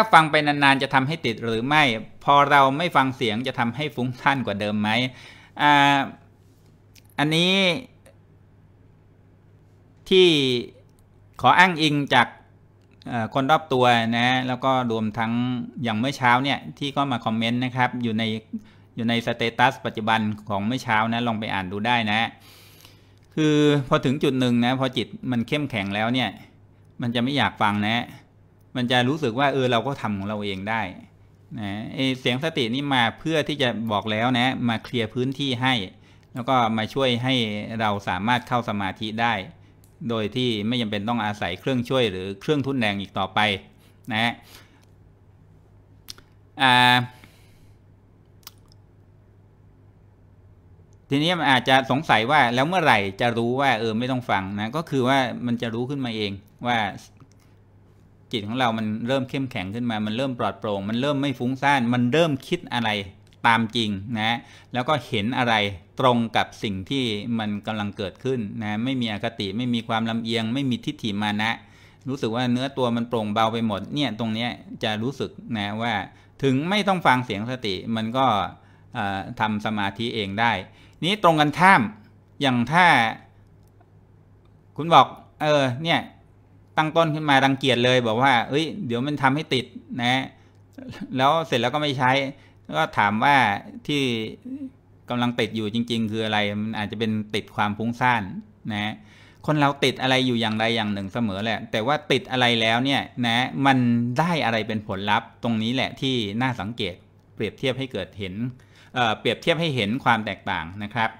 ถ้าฟังไปนานๆ จะทำให้ติดหรือไม่ พอเราไม่ฟังเสียงจะทำให้ฟุ้งซ่านกว่าเดิมไหมอ่าอันนี้ ที่ขออ้างอิงจากคนรอบตัวนะ แล้วก็รวมทั้งอย่างเมื่อเช้าเนี่ยที่ก็มาคอมเมนต์นะครับอยู่ในอยู่ในสเตตัสปัจจุบันของเมื่อเช้านะลองไปอ่านดูได้นะ คือพอถึงจุดหนึ่งนะพอจิตมันเข้มแข็งแล้วเนี่ย มันจะไม่อยากฟังนะมันจะรู้สึกว่าเออเราก็ทำของเราเองได้นะเสียงสตินี่มาเพื่อที่จะบอกแล้วนะมาเคลียร์พื้นที่ให้ แล้วก็มาช่วยให้เราสามารถเข้าสมาธิได้ โดยที่ไม่จงเป็นต้องอาศัยเครื่องช่วยหรือเครื่องทุนแรงอีกต่อไปนะทีนี้มันอาจจะสงสัยว่าแล้วเมื่อไหร่จะรู้ว่าเออไม่ต้องฟังนะก็คือว่ามันจะรู้ขึ้นมาเองว่าจิตของเรา มันเริ่มเข้มแข็งขึ้นมา มันเริ่มปลอดโปร่ง มันเริ่มไม่ฟุ้งซ่าน มันเริ่มคิดอะไรตามจริงนะ แล้วก็เห็นอะไรตรงกับสิ่งที่มันกำลังเกิดขึ้นนะ ไม่มีอคติ ไม่มีความลำเอียง ไม่มีทิฏฐิมานะ รู้สึกว่าเนื้อตัวมันโปร่งเบาไปหมด เนี่ยตรงเนี้ยจะรู้สึกนะว่าถึงไม่ต้องฟังเสียงสติ มันก็ทำสมาธิเองได้ นี้ตรงกันข้าม อย่างถ้าคุณบอก เออ เนี่ยตั้งต้นขึ้นมารังเกียจเลยบอกว่าเอ้ย เดี๋ยวมันทำให้ติดนะ แล้วเสร็จแล้วก็ไม่ใช้ ก็ถามว่าที่กำลังติดอยู่จริงๆ คืออะไร มันอาจจะเป็นติดความพุ่งซ่านนะ คนเราติดอะไรอยู่อย่างใดอย่างหนึ่งเสมอแหละ แต่ว่าติดอะไรแล้วเนี่ยนะ มันได้อะไรเป็นผลลัพธ์ ตรงนี้แหละที่น่าสังเกตเปรียบเทียบให้เกิดเห็นเเปรียบเทียบให้เห็นความแตกต่างนะครับ